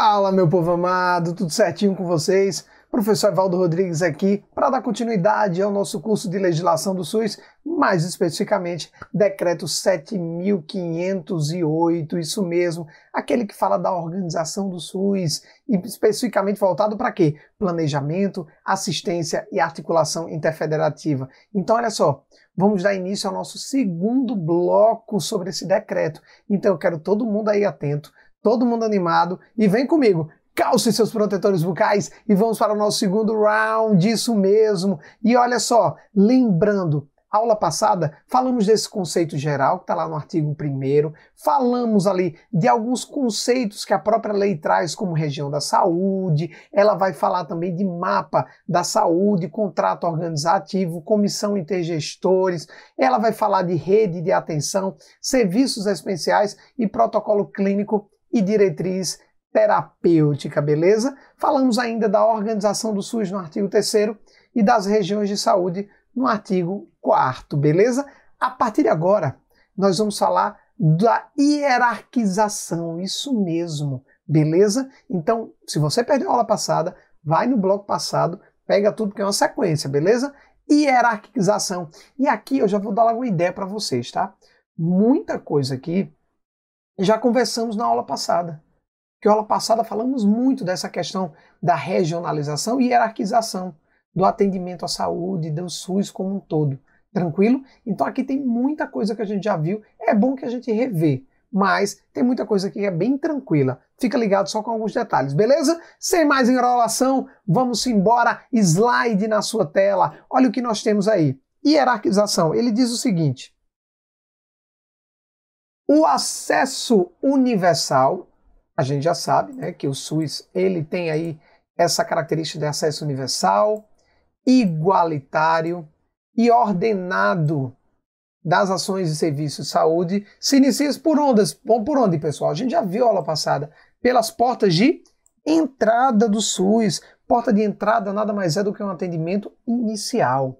Fala, meu povo amado, tudo certinho com vocês? Professor Evaldo Rodrigues aqui para dar continuidade ao nosso curso de legislação do SUS, mais especificamente decreto 7508, isso mesmo, aquele que fala da organização do SUS e especificamente voltado para quê? Planejamento, assistência e articulação interfederativa. Então, olha só, vamos dar início ao nosso segundo bloco sobre esse decreto. Então, eu quero todo mundo aí atento todo mundo animado e vem comigo. Calce seus protetores bucais e vamos para o nosso segundo round, isso mesmo. E olha só, lembrando, aula passada falamos desse conceito geral que está lá no artigo 1 falamos ali de alguns conceitos que a própria lei traz como região da saúde, ela vai falar também de mapa da saúde, contrato organizativo, comissão intergestores, ela vai falar de rede de atenção, serviços essenciais e protocolo clínico e diretriz terapêutica, beleza? Falamos ainda da organização do SUS no artigo 3 e das regiões de saúde no artigo 4, beleza? A partir de agora, nós vamos falar da hierarquização, isso mesmo, beleza? Então, se você perdeu a aula passada, vai no bloco passado, pega tudo que é uma sequência, beleza? Hierarquização. E aqui eu já vou dar logo uma ideia para vocês, tá? Muita coisa aqui já conversamos na aula passada. Que aula passada falamos muito dessa questão da regionalização e hierarquização do atendimento à saúde, do SUS como um todo. Tranquilo? Então aqui tem muita coisa que a gente já viu, é bom que a gente revê, mas tem muita coisa que é bem tranquila. Fica ligado só com alguns detalhes, beleza? Sem mais enrolação, vamos embora. Slide na sua tela. Olha o que nós temos aí. Hierarquização. Ele diz o seguinte: o acesso universal, a gente já sabe, né, que o SUS ele tem aí essa característica de acesso universal, igualitário e ordenado das ações e serviços de saúde se inicia por ondas, bom, por onde, pessoal? A gente já viu a aula passada, pelas portas de entrada do SUS. Porta de entrada nada mais é do que um atendimento inicial.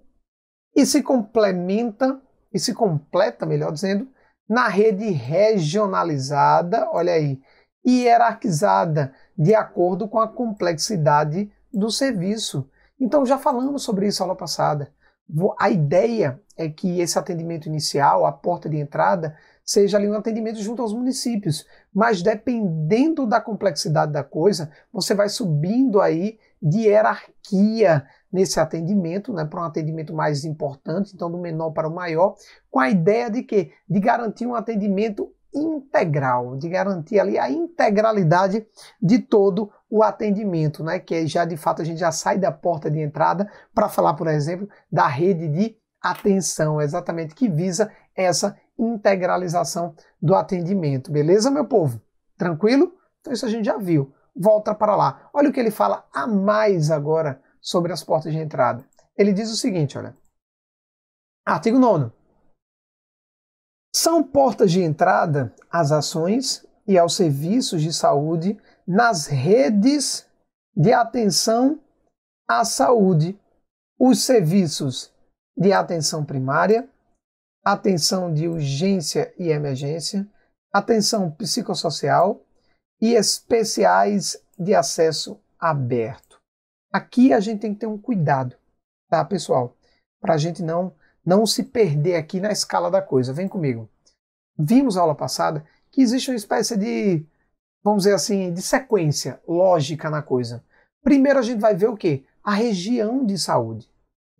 E se complementa, e se completa, melhor dizendo, na rede regionalizada, olha aí, hierarquizada, de acordo com a complexidade do serviço. Então, já falamos sobre isso na aula passada. A ideia é que esse atendimento inicial, a porta de entrada, seja ali um atendimento junto aos municípios. Mas dependendo da complexidade da coisa, você vai subindo aí de hierarquia nesse atendimento, né, para um atendimento mais importante, então do menor para o maior, com a ideia de que de garantir um atendimento integral, de garantir ali a integralidade de todo o atendimento, né? Que já de fato a gente já sai da porta de entrada para falar, por exemplo, da rede de atenção, exatamente que visa essa integralização do atendimento. Beleza, meu povo? Tranquilo? Então isso a gente já viu. Volta para lá. Olha o que ele fala a mais agora sobre as portas de entrada. Ele diz o seguinte, olha. Artigo 9 são portas de entrada às ações e aos serviços de saúde nas redes de atenção à saúde, os serviços de atenção primária, atenção de urgência e emergência, atenção psicossocial e especiais de acesso aberto. Aqui a gente tem que ter um cuidado, tá, pessoal? Para a gente não, não se perder aqui na escala da coisa. Vem comigo. Vimos aula passada que existe uma espécie de, vamos dizer assim, de sequência lógica na coisa. Primeiro a gente vai ver o quê? A região de saúde.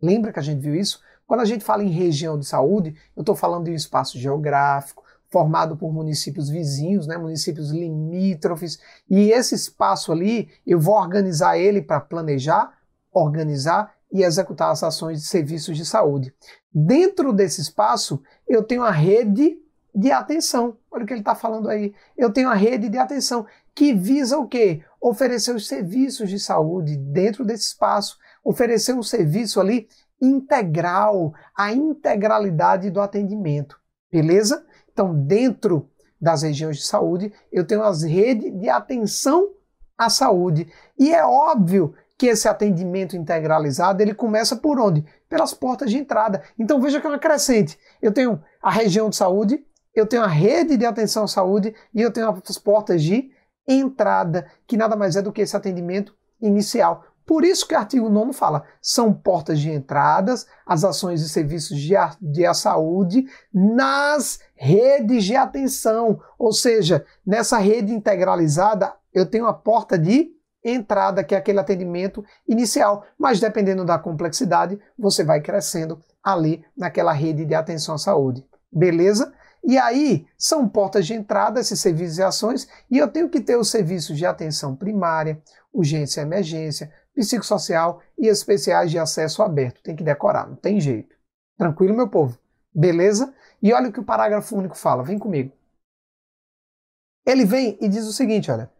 Lembra que a gente viu isso? Quando a gente fala em região de saúde, eu estou falando de um espaço geográfico, formado por municípios vizinhos, né, municípios limítrofes, e esse espaço ali eu vou organizar ele para planejar, organizar e executar as ações de serviços de saúde. Dentro desse espaço, eu tenho a rede de atenção. Olha o que ele está falando aí. Eu tenho a rede de atenção que visa o quê? Oferecer os serviços de saúde dentro desse espaço, oferecer um serviço ali integral, a integralidade do atendimento, beleza? Então, dentro das regiões de saúde, eu tenho as redes de atenção à saúde. E é óbvio que esse atendimento integralizado, ele começa por onde? Pelas portas de entrada. Então veja que é uma crescente. Eu tenho a região de saúde, eu tenho a rede de atenção à saúde e eu tenho as portas de entrada, que nada mais é do que esse atendimento inicial. Por isso que o artigo 9 fala, são portas de entradas, as ações e serviços de, a, de a saúde nas redes de atenção, ou seja, nessa rede integralizada eu tenho a porta de entrada, que é aquele atendimento inicial, mas dependendo da complexidade, você vai crescendo ali naquela rede de atenção à saúde. Beleza? E aí, são portas de entrada esses serviços e ações, e eu tenho que ter os serviços de atenção primária, urgência e emergência, psicossocial e especiais de acesso aberto. Tem que decorar, não tem jeito. Tranquilo, meu povo? Beleza? E olha o que o parágrafo único fala, vem comigo. Ele vem e diz o seguinte, olha.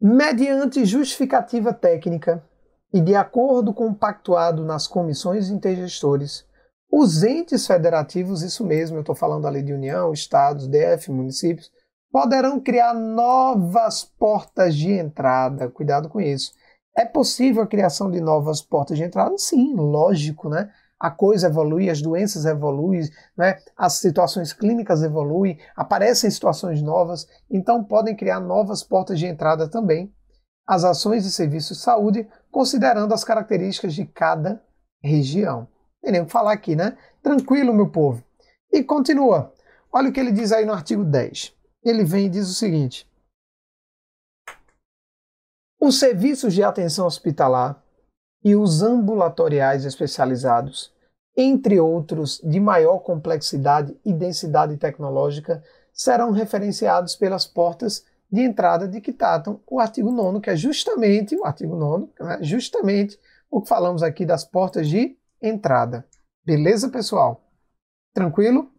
Mediante justificativa técnica e de acordo com o pactuado nas comissões intergestores, os entes federativos, isso mesmo, eu estou falando ali de União, Estados, DF, municípios, poderão criar novas portas de entrada. Cuidado com isso. É possível a criação de novas portas de entrada? Sim, lógico, né? A coisa evolui, as doenças evoluem, né? as situações clínicas evoluem, aparecem situações novas, então podem criar novas portas de entrada também as ações de serviço de saúde, considerando as características de cada região. Teremos que falar aqui, né? Tranquilo, meu povo. E continua. Olha o que ele diz aí no artigo 10. Ele vem e diz o seguinte: os serviços de atenção hospitalar e os ambulatoriais especializados, entre outros de maior complexidade e densidade tecnológica, serão referenciados pelas portas de entrada de que tratam o artigo 9, que é justamente o artigo 9, né, justamente o que falamos aqui das portas de entrada. Beleza, pessoal? Tranquilo?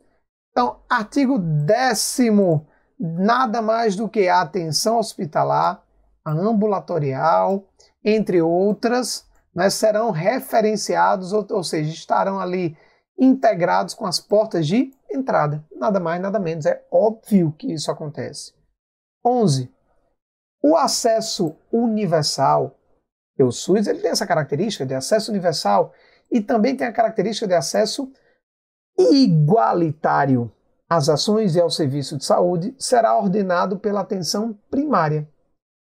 Então, artigo décimo, nada mais do que a atenção hospitalar a ambulatorial, entre outras, né, serão referenciados, ou, ou seja, estarão ali integrados com as portas de entrada. Nada mais, nada menos. É óbvio que isso acontece. 11. O acesso universal. O SUS ele tem essa característica de acesso universal e também tem a característica de acesso igualitário. As ações e ao serviço de saúde será ordenado pela atenção primária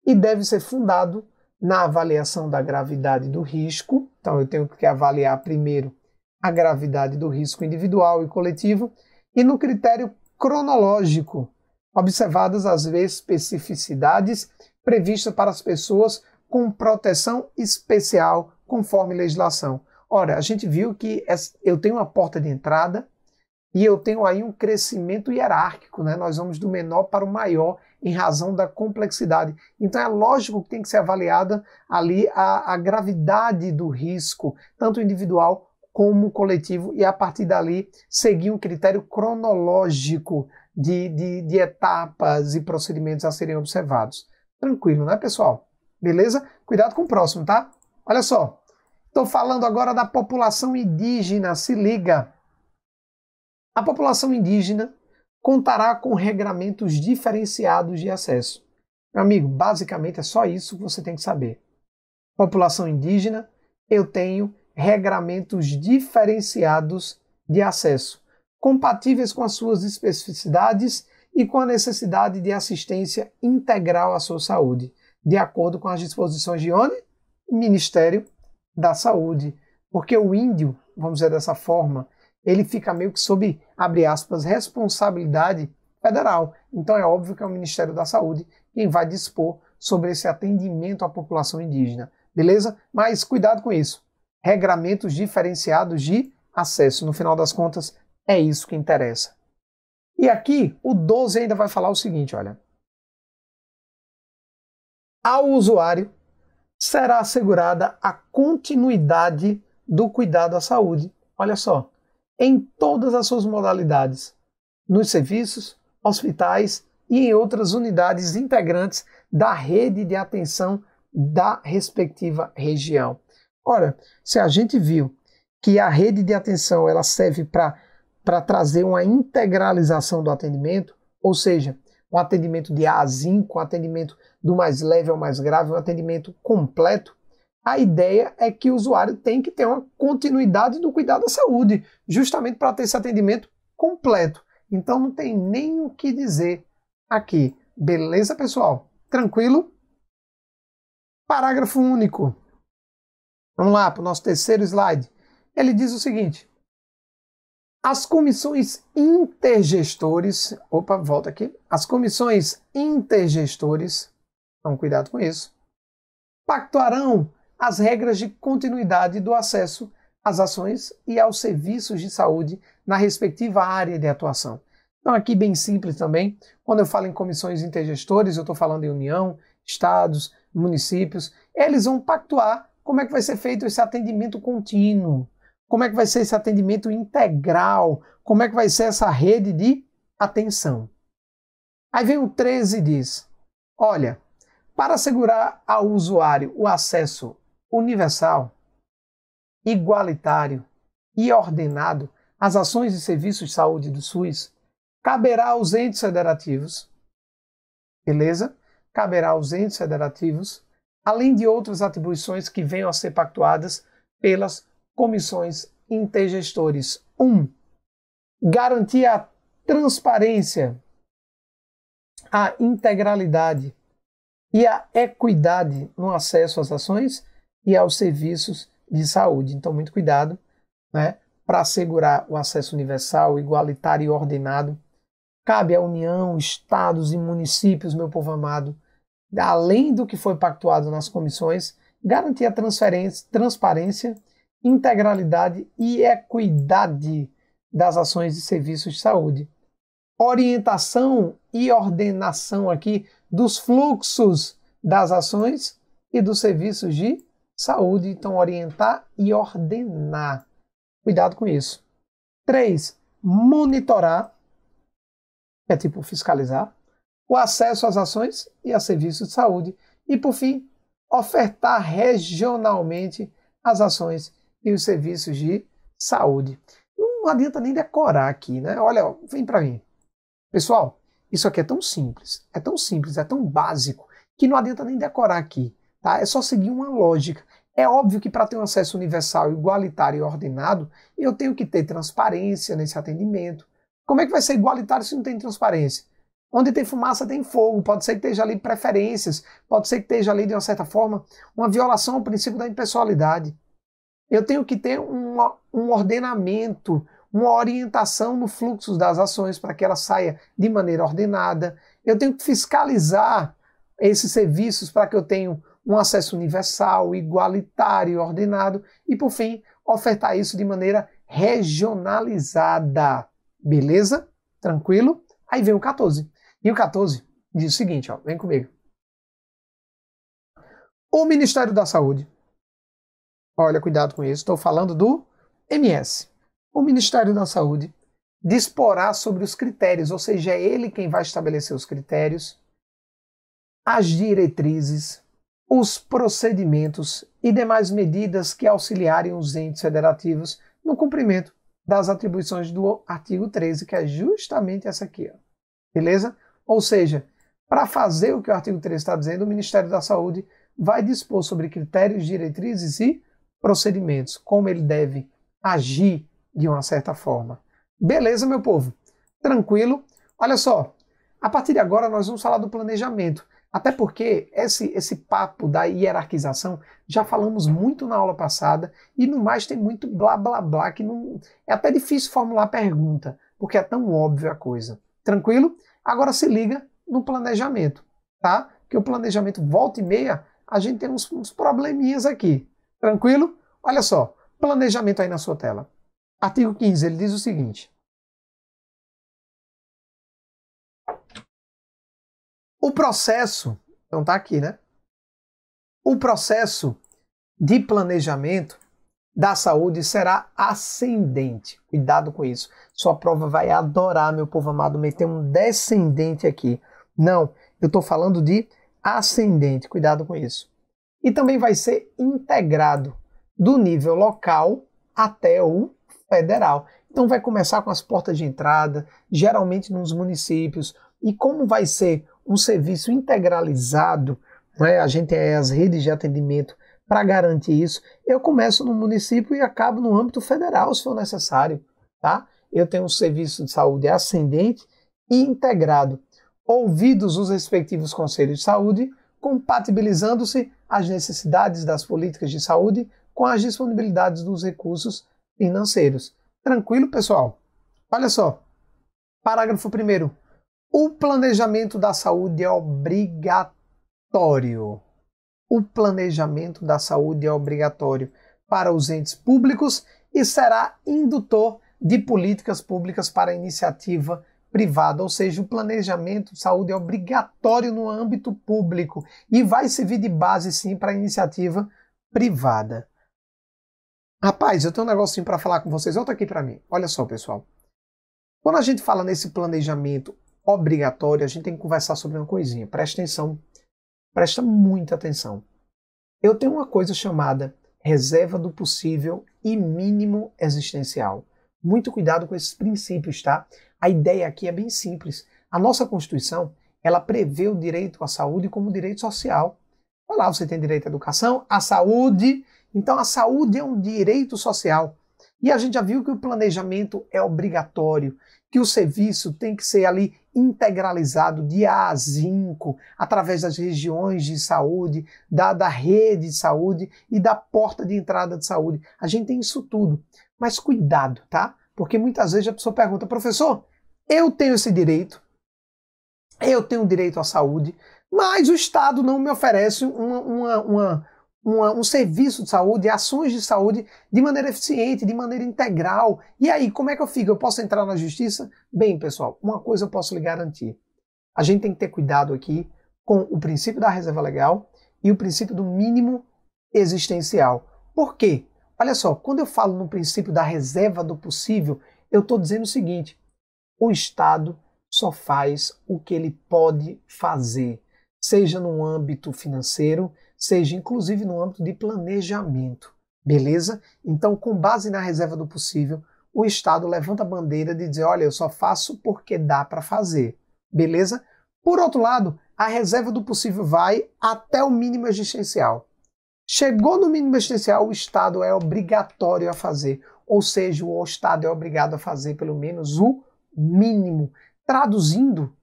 e deve ser fundado na avaliação da gravidade do risco. Então, eu tenho que avaliar primeiro a gravidade do risco individual e coletivo e no critério cronológico, observadas as especificidades previstas para as pessoas com proteção especial conforme legislação. Ora, a gente viu que eu tenho uma porta de entrada e eu tenho aí um crescimento hierárquico, né? nós vamos do menor para o maior em razão da complexidade. Então é lógico que tem que ser avaliada ali a, a gravidade do risco, tanto individual como coletivo, e a partir dali seguir um critério cronológico de, de, de etapas e procedimentos a serem observados. Tranquilo, né, pessoal? Beleza? Cuidado com o próximo, tá? Olha só. Estou falando agora da população indígena, se liga. A população indígena contará com regramentos diferenciados de acesso. Meu amigo, basicamente é só isso que você tem que saber. População indígena, eu tenho regramentos diferenciados de acesso, compatíveis com as suas especificidades e com a necessidade de assistência integral à sua saúde, de acordo com as disposições de onde? Ministério da Saúde. Porque o índio, vamos dizer dessa forma, ele fica meio que sob, abre aspas, responsabilidade federal. Então é óbvio que é o Ministério da Saúde quem vai dispor sobre esse atendimento à população indígena, beleza? Mas cuidado com isso. Regramentos diferenciados de acesso, no final das contas, é isso que interessa. E aqui o 12 ainda vai falar o seguinte, olha. Ao usuário será assegurada a continuidade do cuidado à saúde. Olha só, em todas as suas modalidades, nos serviços, hospitais e em outras unidades integrantes da rede de atenção da respectiva região. Ora, se a gente viu que a rede de atenção ela serve para trazer uma integralização do atendimento, ou seja, um atendimento de A a um atendimento do mais leve ao mais grave, um atendimento completo, a ideia é que o usuário tem que ter uma continuidade do cuidado à saúde, justamente para ter esse atendimento completo. Então não tem nem o que dizer aqui. Beleza, pessoal? Tranquilo? Parágrafo único. Vamos lá para o nosso terceiro slide. Ele diz o seguinte: as comissões intergestores. Opa, volta aqui. As comissões intergestores. Então, cuidado com isso. Pactuarão as regras de continuidade do acesso às ações e aos serviços de saúde na respectiva área de atuação. Então, aqui bem simples também, quando eu falo em comissões intergestores, eu estou falando em União, estados, municípios, eles vão pactuar como é que vai ser feito esse atendimento contínuo, como é que vai ser esse atendimento integral, como é que vai ser essa rede de atenção. Aí vem o 13 e diz: olha, para assegurar ao usuário o acesso universal, igualitário e ordenado às ações e serviços de saúde do SUS, caberá aos entes federativos, beleza? Caberá aos entes federativos, além de outras atribuições que venham a ser pactuadas pelas comissões intergestores. 1. Um, garantir a transparência, a integralidade e a equidade no acesso às ações e aos serviços de saúde. Então, muito cuidado né, para assegurar o acesso universal, igualitário e ordenado. Cabe à União, estados e municípios, meu povo amado, além do que foi pactuado nas comissões, garantir a transparência, integralidade e equidade das ações e serviços de saúde. Orientação e ordenação aqui dos fluxos das ações e dos serviços de saúde, então orientar e ordenar. Cuidado com isso. Três, monitorar, que é tipo fiscalizar, o acesso às ações e a serviços de saúde. E, por fim, ofertar regionalmente as ações e os serviços de saúde. Não adianta nem decorar aqui, né? Olha, ó, vem para mim. Pessoal, isso aqui é tão simples, é tão simples, é tão básico, que não adianta nem decorar aqui. Tá? É só seguir uma lógica. É óbvio que para ter um acesso universal, igualitário e ordenado, eu tenho que ter transparência nesse atendimento. Como é que vai ser igualitário se não tem transparência? Onde tem fumaça tem fogo, pode ser que esteja ali preferências, pode ser que esteja ali, de uma certa forma, uma violação ao princípio da impessoalidade. Eu tenho que ter um, um ordenamento, uma orientação no fluxo das ações para que ela saia de maneira ordenada. Eu tenho que fiscalizar esses serviços para que eu tenha um acesso universal, igualitário, ordenado e, por fim, ofertar isso de maneira regionalizada. Beleza? Tranquilo? Aí vem o 14. E o 14 diz o seguinte, ó, vem comigo. O Ministério da Saúde. Olha, cuidado com isso, estou falando do MS. O Ministério da Saúde disporá sobre os critérios, ou seja, é ele quem vai estabelecer os critérios, as diretrizes, os procedimentos e demais medidas que auxiliarem os entes federativos no cumprimento das atribuições do artigo 13, que é justamente essa aqui. Ó. Beleza? Ou seja, para fazer o que o artigo 13 está dizendo, o Ministério da Saúde vai dispor sobre critérios, diretrizes e procedimentos, como ele deve agir de uma certa forma. Beleza, meu povo? Tranquilo? Olha só, a partir de agora nós vamos falar do planejamento. Até porque esse, esse papo da hierarquização já falamos muito na aula passada e no mais tem muito blá blá blá que não é até difícil formular a pergunta, porque é tão óbvio a coisa. Tranquilo? Agora se liga no planejamento, tá? Que o planejamento volta e meia, a gente tem uns, uns probleminhas aqui. Tranquilo? Olha só, planejamento aí na sua tela. Artigo 15, ele diz o seguinte: O processo, então tá aqui, né? O processo de planejamento da saúde será ascendente. Cuidado com isso. Sua prova vai adorar, meu povo amado, meter um descendente aqui. Não, eu estou falando de ascendente. Cuidado com isso. E também vai ser integrado do nível local até o federal. Então vai começar com as portas de entrada, geralmente nos municípios. E como vai ser um serviço integralizado, né? a gente é as redes de atendimento para garantir isso. Eu começo no município e acabo no âmbito federal, se for necessário. Tá? Eu tenho um serviço de saúde ascendente e integrado, ouvidos os respectivos conselhos de saúde, compatibilizando-se as necessidades das políticas de saúde com as disponibilidades dos recursos financeiros. Tranquilo, pessoal? Olha só. Parágrafo 1. O planejamento da saúde é obrigatório. O planejamento da saúde é obrigatório para os entes públicos e será indutor de políticas públicas para a iniciativa privada, ou seja, o planejamento de saúde é obrigatório no âmbito público e vai servir de base sim para a iniciativa privada. Rapaz, eu tenho um negocinho para falar com vocês. Volta aqui para mim. Olha só, pessoal. Quando a gente fala nesse planejamento obrigatório, a gente tem que conversar sobre uma coisinha. Presta atenção. Presta muita atenção. Eu tenho uma coisa chamada reserva do possível e mínimo existencial. Muito cuidado com esses princípios, tá? A ideia aqui é bem simples. A nossa Constituição, ela prevê o direito à saúde como direito social. Olha lá, você tem direito à educação, à saúde. Então, a saúde é um direito social. E a gente já viu que o planejamento é obrigatório, que o serviço tem que ser ali integralizado de A a Zinco, através das regiões de saúde, da, da rede de saúde e da porta de entrada de saúde. A gente tem isso tudo. Mas cuidado, tá? Porque muitas vezes a pessoa pergunta, professor, eu tenho esse direito, eu tenho direito à saúde, mas o Estado não me oferece uma, uma, uma, uma, um serviço de saúde, ações de saúde de maneira eficiente, de maneira integral. E aí, como é que eu fico? Eu posso entrar na justiça? Bem, pessoal, uma coisa eu posso lhe garantir. A gente tem que ter cuidado aqui com o princípio da reserva legal e o princípio do mínimo existencial. Por quê? Olha só, quando eu falo no princípio da reserva do possível, eu estou dizendo o seguinte: o Estado só faz o que ele pode fazer, seja no âmbito financeiro, seja inclusive no âmbito de planejamento. Beleza? Então, com base na reserva do possível, o Estado levanta a bandeira de dizer: olha, eu só faço porque dá para fazer. Beleza? Por outro lado, a reserva do possível vai até o mínimo existencial. Chegou no mínimo existencial, o Estado é obrigatório a fazer, ou seja, o Estado é obrigado a fazer pelo menos o mínimo. Traduzindo,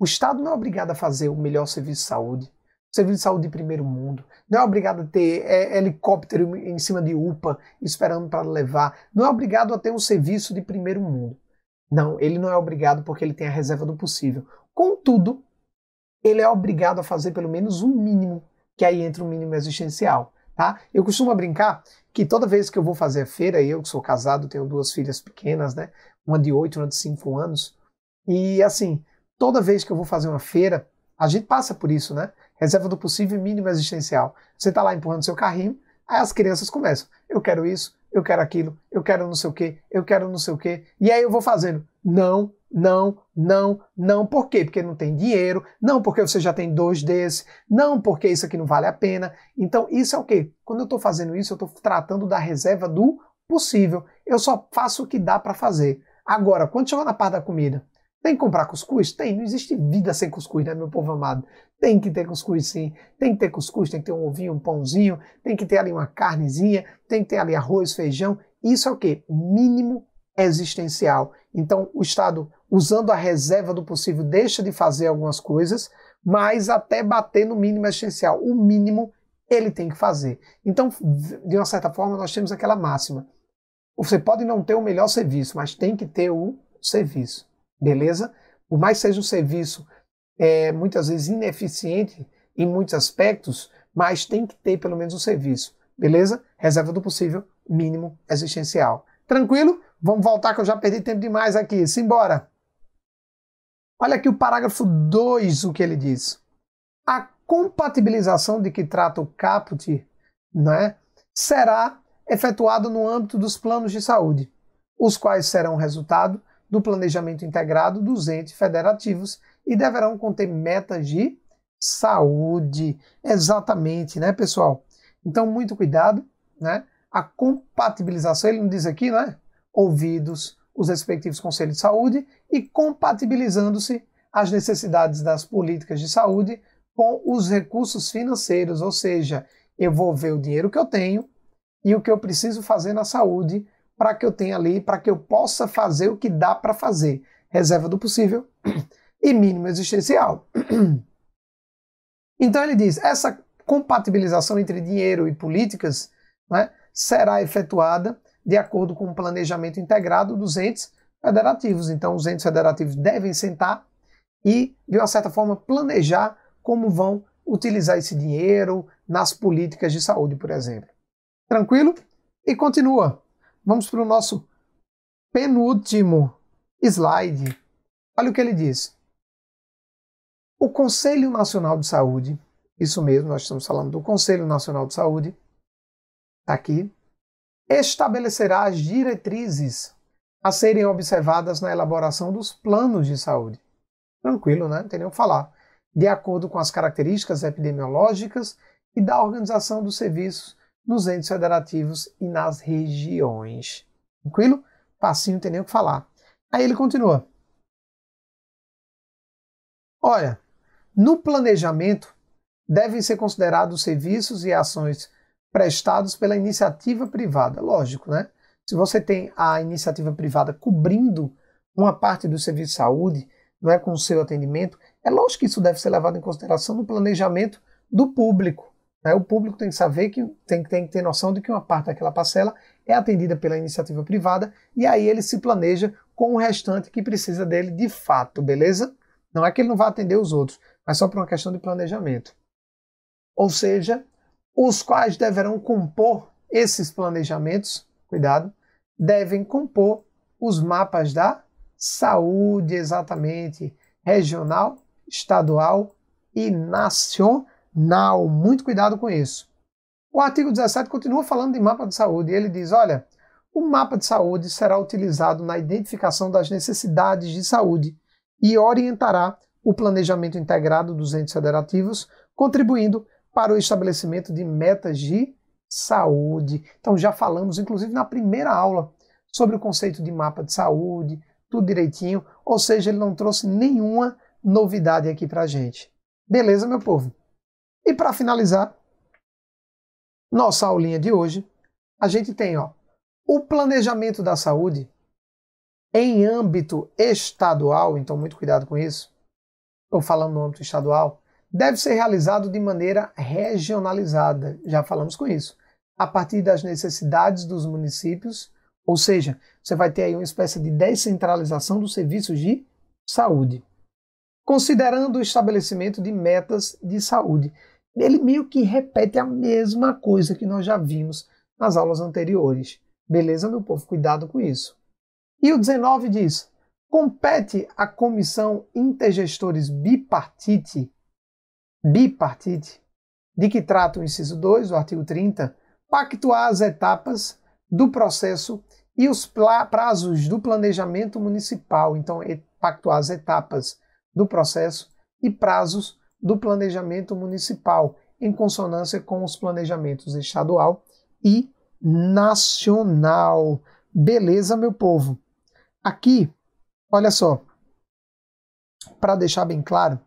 o Estado não é obrigado a fazer o melhor serviço de saúde, serviço de saúde de primeiro mundo. Não é obrigado a ter é, helicóptero em cima de UPA esperando para levar. Não é obrigado a ter um serviço de primeiro mundo. Não, ele não é obrigado porque ele tem a reserva do possível. Contudo, ele é obrigado a fazer pelo menos um mínimo, que aí entra o um mínimo existencial. Tá? Eu costumo brincar que toda vez que eu vou fazer a feira, eu que sou casado, tenho duas filhas pequenas, né? Uma de 8, uma de 5 anos. E assim, toda vez que eu vou fazer uma feira, a gente passa por isso, né? reserva do possível mínimo existencial. Você está lá empurrando seu carrinho, aí as crianças começam. Eu quero isso, eu quero aquilo, eu quero não sei o quê, eu quero não sei o quê. E aí eu vou fazendo. Não, não, não, não. Por quê? Porque não tem dinheiro. Não, porque você já tem dois desses. Não, porque isso aqui não vale a pena. Então, isso é o quê? Quando eu estou fazendo isso, eu estou tratando da reserva do possível. Eu só faço o que dá para fazer. Agora, quando chegou na parte da comida, tem que comprar cuscuz? Tem. Não existe vida sem cuscuz, né, meu povo amado? Tem que ter cuscuz, sim. Tem que ter cuscuz, tem que ter um ovinho, um pãozinho, tem que ter ali uma carnezinha, tem que ter ali arroz, feijão. Isso é o quê? Mínimo existencial. Então, o Estado, usando a reserva do possível, deixa de fazer algumas coisas, mas até bater no mínimo existencial. O mínimo ele tem que fazer. Então, de uma certa forma, nós temos aquela máxima. Você pode não ter o melhor serviço, mas tem que ter o serviço beleza? Por mais seja um serviço é, muitas vezes ineficiente em muitos aspectos, mas tem que ter pelo menos um serviço, beleza? Reserva do possível, mínimo existencial. Tranquilo? Vamos voltar que eu já perdi tempo demais aqui. Simbora! Olha aqui o parágrafo 2, o que ele diz. A compatibilização de que trata o caput né, será efetuado no âmbito dos planos de saúde, os quais serão resultado do planejamento integrado dos entes federativos e deverão conter metas de saúde. Exatamente, né, pessoal? Então, muito cuidado, né? A compatibilização, ele não diz aqui, né? Ouvidos os respectivos conselhos de saúde e compatibilizando-se as necessidades das políticas de saúde com os recursos financeiros, ou seja, eu vou ver o dinheiro que eu tenho e o que eu preciso fazer na saúde para que eu tenha ali, para que eu possa fazer o que dá para fazer. Reserva do possível e mínimo existencial. Então ele diz: essa compatibilização entre dinheiro e políticas né, será efetuada de acordo com o planejamento integrado dos entes federativos. Então, os entes federativos devem sentar e, de uma certa forma, planejar como vão utilizar esse dinheiro nas políticas de saúde, por exemplo. Tranquilo? E continua. Vamos para o nosso penúltimo slide. Olha o que ele diz. O Conselho Nacional de Saúde, isso mesmo, nós estamos falando do Conselho Nacional de Saúde, está aqui, estabelecerá as diretrizes a serem observadas na elaboração dos planos de saúde. Tranquilo, né? Não tem nem o que falar. De acordo com as características epidemiológicas e da organização dos serviços nos entes federativos e nas regiões. Tranquilo? Passinho não tem nem o que falar. Aí ele continua. Olha, no planejamento devem ser considerados serviços e ações prestados pela iniciativa privada. Lógico, né? Se você tem a iniciativa privada cobrindo uma parte do serviço de saúde, não é com o seu atendimento, é lógico que isso deve ser levado em consideração no planejamento do público. O público tem que saber que tem, tem que ter noção de que uma parte daquela parcela é atendida pela iniciativa privada e aí ele se planeja com o restante que precisa dele de fato, beleza? Não é que ele não vai atender os outros, mas só por uma questão de planejamento. Ou seja, os quais deverão compor esses planejamentos, cuidado, devem compor os mapas da saúde, exatamente, regional, estadual e nacional now. Muito cuidado com isso. O artigo 17 continua falando de mapa de saúde e ele diz: olha, o mapa de saúde será utilizado na identificação das necessidades de saúde e orientará o planejamento integrado dos entes federativos, contribuindo para o estabelecimento de metas de saúde. Então, já falamos, inclusive na primeira aula, sobre o conceito de mapa de saúde, tudo direitinho, ou seja, ele não trouxe nenhuma novidade aqui para gente. Beleza, meu povo? E para finalizar nossa aulinha de hoje, a gente tem ó, o planejamento da saúde em âmbito estadual, então muito cuidado com isso. Estou falando no âmbito estadual, deve ser realizado de maneira regionalizada. Já falamos com isso. A partir das necessidades dos municípios, ou seja, você vai ter aí uma espécie de descentralização dos serviços de saúde, considerando o estabelecimento de metas de saúde ele meio que repete a mesma coisa que nós já vimos nas aulas anteriores. Beleza, meu povo? Cuidado com isso. E o 19 diz: compete à comissão intergestores bipartite, bipartite, de que trata o inciso 2, o artigo 30, pactuar as etapas do processo e os prazos do planejamento municipal. Então, pactuar as etapas do processo e prazos do planejamento municipal, em consonância com os planejamentos estadual e nacional. Beleza, meu povo? Aqui, olha só, para deixar bem claro,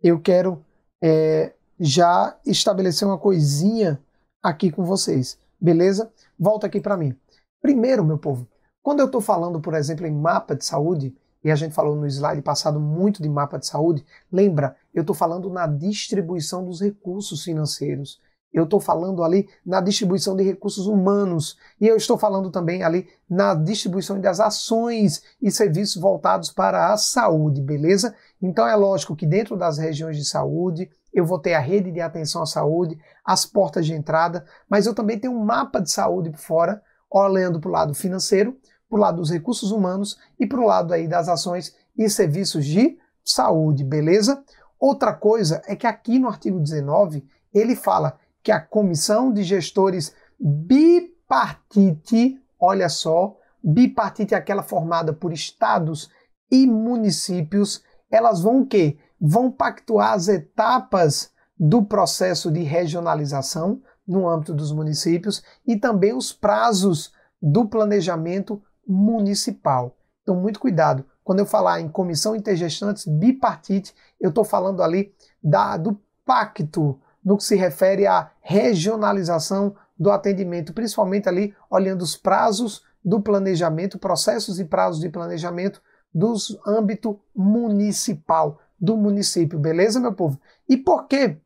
eu quero é, já estabelecer uma coisinha aqui com vocês, beleza? Volta aqui para mim. Primeiro, meu povo, quando eu estou falando, por exemplo, em mapa de saúde, e a gente falou no slide passado muito de mapa de saúde, lembra, eu estou falando na distribuição dos recursos financeiros. Eu estou falando ali na distribuição de recursos humanos. E eu estou falando também ali na distribuição das ações e serviços voltados para a saúde, beleza? Então é lógico que dentro das regiões de saúde, eu vou ter a rede de atenção à saúde, as portas de entrada, mas eu também tenho um mapa de saúde por fora, olhando para o lado financeiro, para o lado dos recursos humanos e para o lado aí das ações e serviços de saúde, beleza? Outra coisa é que aqui no artigo 19 ele fala que a comissão de gestores bipartite, olha só, bipartite é aquela formada por estados e municípios, elas vão o quê? Vão pactuar as etapas do processo de regionalização no âmbito dos municípios e também os prazos do planejamento municipal. Então, muito cuidado. Quando eu falar em comissão intergestantes bipartite, eu estou falando ali da, do pacto no que se refere à regionalização do atendimento, principalmente ali olhando os prazos do planejamento, processos e prazos de planejamento do âmbito municipal, do município, beleza, meu povo? E por que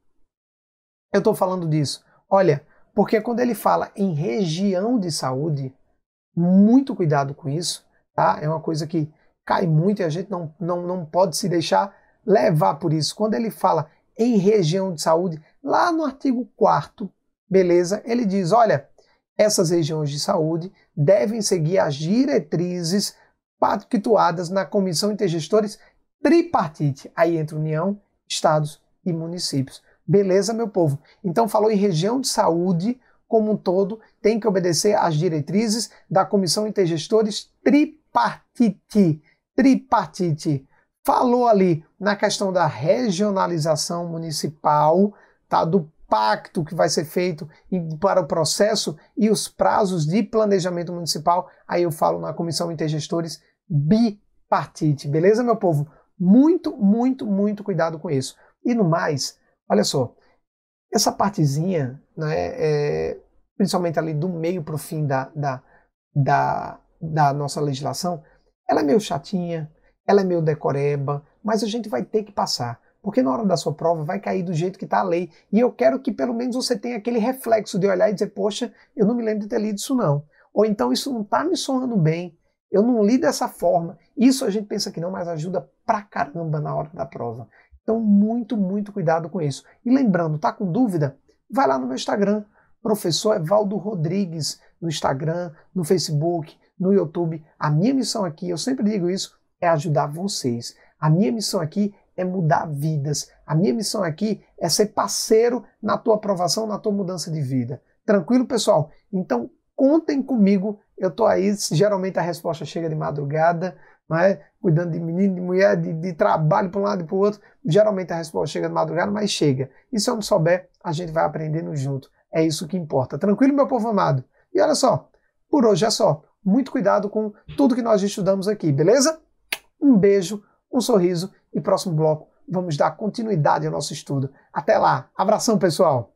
eu estou falando disso? Olha, porque quando ele fala em região de saúde, muito cuidado com isso, tá? É uma coisa que cai muito e a gente não, não, não pode se deixar levar por isso. Quando ele fala em região de saúde, lá no artigo 4, beleza, ele diz: olha, essas regiões de saúde devem seguir as diretrizes pactuadas na Comissão Intergestores tripartite. Aí entra União, Estados e municípios. Beleza, meu povo? Então, falou em região de saúde como um todo, tem que obedecer às diretrizes da Comissão Intergestores tripartite tripartite. Falou ali na questão da regionalização municipal, tá? do pacto que vai ser feito para o processo e os prazos de planejamento municipal. Aí eu falo na comissão intergestores bipartite, beleza, meu povo? Muito, muito, muito cuidado com isso. E no mais, olha só, essa partezinha, né, é, principalmente ali do meio para o fim da, da, da, da nossa legislação, ela é meio chatinha, ela é meio decoreba, mas a gente vai ter que passar, porque na hora da sua prova vai cair do jeito que está a lei. E eu quero que pelo menos você tenha aquele reflexo de olhar e dizer: Poxa, eu não me lembro de ter lido isso não. Ou então isso não está me soando bem, eu não li dessa forma. Isso a gente pensa que não, mas ajuda pra caramba na hora da prova. Então, muito, muito cuidado com isso. E lembrando, tá com dúvida? Vai lá no meu Instagram, professor Evaldo Rodrigues, no Instagram, no Facebook no YouTube. A minha missão aqui, eu sempre digo isso, é ajudar vocês. A minha missão aqui é mudar vidas. A minha missão aqui é ser parceiro na tua aprovação, na tua mudança de vida. Tranquilo, pessoal? Então, contem comigo. Eu estou aí, geralmente a resposta chega de madrugada, é? cuidando de menino, de mulher, de, de trabalho para um lado e para o outro. Geralmente a resposta chega de madrugada, mas chega. E se eu não souber, a gente vai aprendendo junto. É isso que importa. Tranquilo, meu povo amado? E olha só, por hoje é só muito cuidado com tudo que nós estudamos aqui, beleza? Um beijo, um sorriso e próximo bloco vamos dar continuidade ao nosso estudo. Até lá. Abração, pessoal.